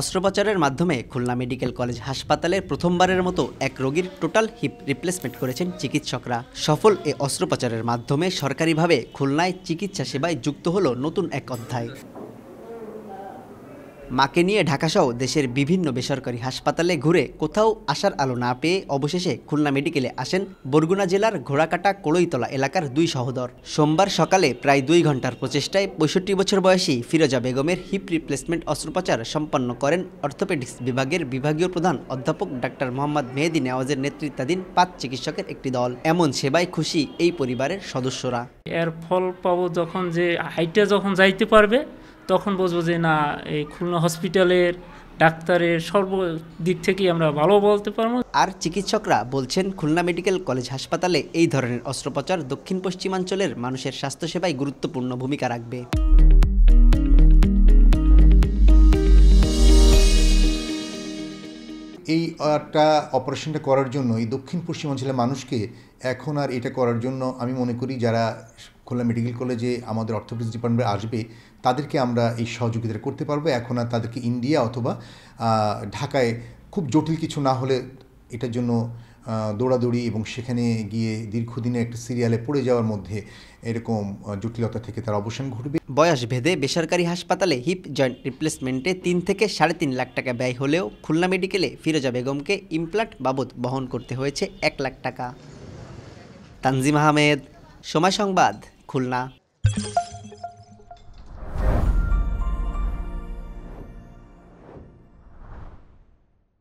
অস্ত্রোপচারের মাধ্যমে Khulna medical college হাসপাতালের প্রথমবারের মতো এক রোগীর টোটাল হিপ রিপ্লেসমেন্ট করেছেন চিকিৎসকরা সফল এ অস্ত্রোপচারের মাধ্যমে সরকারিভাবে খুলনায় চিকিৎসা সেবায় যুক্ত হলো নতুন এক অধ্যায় মাকে নিয়ে ঢাকাসহ দেশের বিভিন্ন বেসরকারি হাসপাতালে ঘুরে কোথাও আসার আলো না পেয়ে অবশেষে খুলনা মেডিকেলে আসেন বরগুনা জেলার ঘোড়াকাটা কোলইতলা এলাকার দুই সহোদর সোমবার সকালে প্রায় দুই ঘন্টার প্রচেষ্টায় পঁয়ষট্টি বছর বয়সী ফিরোজা বেগমের হিপ রিপ্লেসমেন্ট অস্ত্রোপচার সম্পন্ন করেন অর্থোপেডিক্স বিভাগের বিভাগীয় প্রধান অধ্যাপক ডাক্তার মোহাম্মদ মেহেদিন আওয়াজের নেতৃত্বাধীন পাঁচ চিকিৎসকের একটি দল এমন সেবায় খুশি এই পরিবারের সদস্যরা এর ফল পাবো যখন যে হাইটে যখন যাইতে পারবে তখন বুঝবো যে না এই খুলনা হসপিটালের ডাক্তারের সর্ব দিক থেকেই আমরা ভালো বলতে পারবো আর চিকিৎসকরা বলছেন খুলনা মেডিকেল কলেজ হাসপাতালে এই ধরনের অস্ত্রোপচার দক্ষিণ পশ্চিমাঞ্চলের মানুষের স্বাস্থ্যসেবায় গুরুত্বপূর্ণ ভূমিকা রাখবে এই একটা অপারেশনটা করার জন্য এই দক্ষিণ পশ্চিমাঞ্চলের মানুষকে এখন আর এটা করার জন্য আমি মনে করি যারা খুলনা মেডিকেল কলেজে আমাদের অর্থোপেডিক্স ডিপার্টমেন্টে আসবে তাদেরকে আমরা এই সহযোগিতা করতে পারবো এখন আর তাদেরকে ইন্ডিয়া অথবা ঢাকায় খুব জটিল কিছু না হলে এটার জন্য দৌড়াদৌড়ি এবং সেখানে গিয়ে দীর্ঘদিনে একটা সিরিয়ালে পড়ে যাওয়ার মধ্যে এরকম জটিলতা থেকে তার অবসান ঘটবে বয়স ভেদে বেসরকারি হাসপাতালে হিপ জয়েন্ট রিপ্লেসমেন্টে তিন থেকে সাড়ে তিন লাখ টাকা ব্যয় হলেও খুলনা মেডিকেলে ফিরোজা বেগমকে ইমপ্লান্ট বাবদ বহন করতে হয়েছে এক লাখ টাকা তানজিম আহমেদ সময় সংবাদ খুলনা